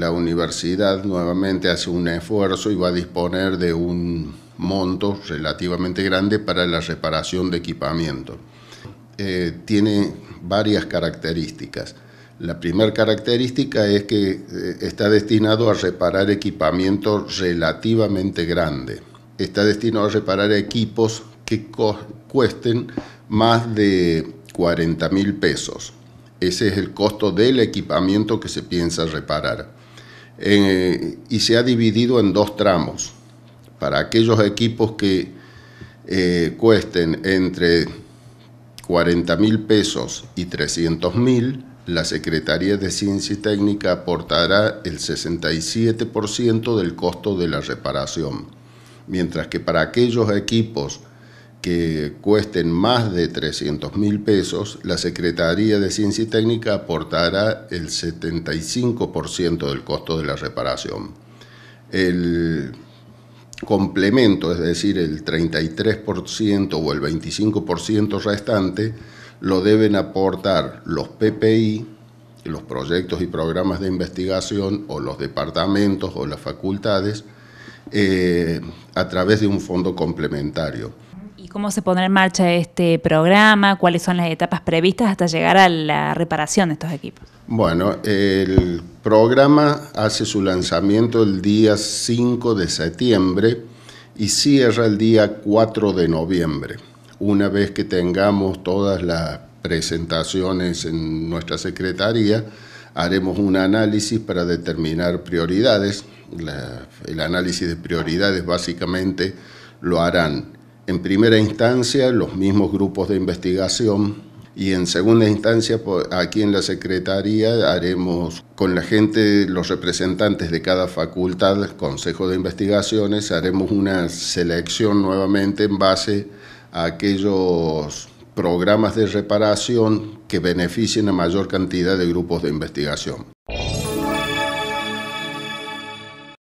la universidad nuevamente hace un esfuerzo y va a disponer de un monto relativamente grande para la reparación de equipamiento. Eh, tiene varias características. La primera característica es que eh, está destinado a reparar equipamiento relativamente grande. Está destinado a reparar equipos que cuesten más de 40 mil pesos. Ese es el costo del equipamiento que se piensa reparar. Eh, y se ha dividido en dos tramos. Para aquellos equipos que eh, cuesten entre 40 mil pesos y 300.000, mil, la Secretaría de Ciencia y Técnica aportará el 67% del costo de la reparación, mientras que para aquellos equipos que cuesten más de 300 mil pesos, la Secretaría de Ciencia y Técnica aportará el 75% del costo de la reparación. El complemento, es decir, el 33% o el 25% restante, lo deben aportar los PPI, los proyectos y programas de investigación o los departamentos o las facultades eh, a través de un fondo complementario ¿Y cómo se pondrá en marcha este programa? ¿Cuáles son las etapas previstas hasta llegar a la reparación de estos equipos? Bueno, el programa hace su lanzamiento el día 5 de septiembre y cierra el día 4 de noviembre. Una vez que tengamos todas las presentaciones en nuestra secretaría, haremos un análisis para determinar prioridades. el análisis de prioridades básicamente lo harán en primera instancia los mismos grupos de investigación y en segunda instancia aquí en la Secretaría haremos con la gente, los representantes de cada facultad, consejo de investigaciones, haremos una selección nuevamente en base a aquellos programas de reparación que beneficien a mayor cantidad de grupos de investigación.